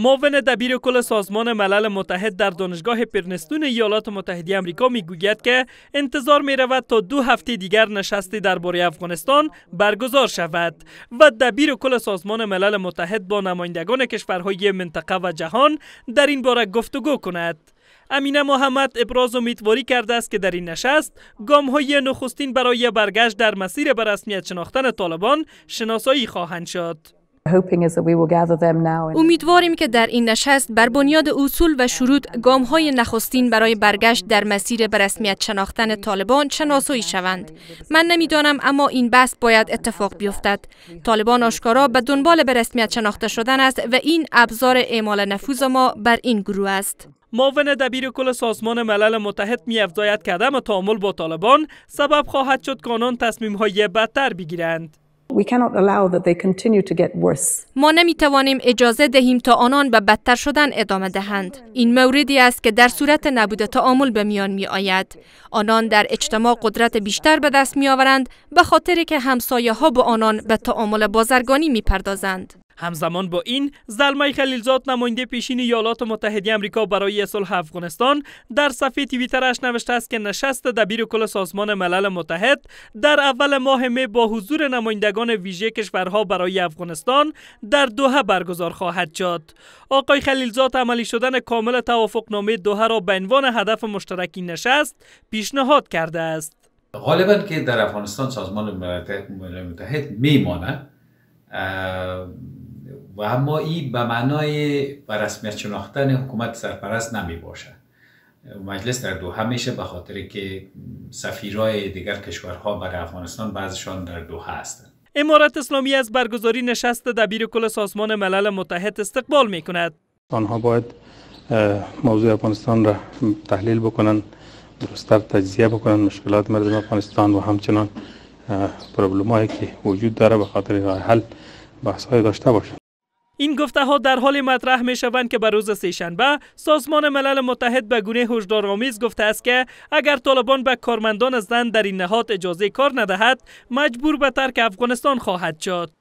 معاون دبیر کل سازمان ملل متحد در دانشگاه پرنستون ایالات متحده آمریکا میگوید که انتظار می رود تا دو هفته دیگر نشستی درباره افغانستان برگزار شود و دبیر کل سازمان ملل متحد با نمایندگان کشورهای منطقه و جهان در این باره گفتگو کند. امینه محمد ابراز امیدواری کرده است که در این نشست گام های نخستین برای برگشت در مسیر به رسمیت شناختن طالبان شناسایی خواهند شد. امیدواریم که در این نشست بر بنیاد اصول و شروط گام های نخستین برای برگشت در مسیر به رسمیت شناختن طالبان شناسایی شوند. من نمیدانم اما این بحث باید اتفاق بیفتد. طالبان آشکارا به دنبال به رسمیت شناخته شدن است و این ابزار اعمال نفوذ ما بر این گروه است. معاون دبیر کل سازمان ملل متحد می که عدم تعامل با طالبان سبب خواهد شد که آنان تصمیم های بدتر بگیرند. ما نمی توانیم اجازه دهیم تا آنان به بدتر شدن ادامه دهند. این موردی است که در صورت نبود تعامل به میان می آید. آنان در اجتماع قدرت بیشتر به دست می آورند به خاطر که همسایه ها به آنان به تعامل بازرگانی می پردازند. همزمان با این زلمه خلیلزاد نماینده پیشین ایالات متحده آمریکا برای صلح افغانستان در صفحه توییترش نوشته است که نشست دبیر کل سازمان ملل متحد در اول ماه می با حضور نمایندگان ویژه کشورها برای افغانستان در دوحه برگزار خواهد شد آقای خلیلزاد عملی شدن کامل توافقنامه دوحه را به عنوان هدف مشترکی نشست پیشنهاد کرده است غالبا که در افغانستان سازمان ملل متحد میماند و اما این به معنای به رسمیت شناختن حکومت سرپرست نمی باشد مجلس در دوحه میشه به خاطر که سفیرای دیگر کشورها برای افغانستان بعضشان در دوحه هستند امارت اسلامی از برگزاری نشست دبیر کل سازمان ملل متحد استقبال می کند. آنها باید موضوع افغانستان را تحلیل بکنند درستتر تجزیه بکنند مشکلات مردم افغانستان و همچنان پروبلم که وجود داره به خاطر حل بحث داشته باشند این گفته ها در حال مطرح می شوند که به روز سهشنبه سازمان ملل متحد به گونه هشدارآمیز گفته است که اگر طالبان به کارمندان زن در این نهاد اجازه کار ندهد مجبور به ترک افغانستان خواهد شد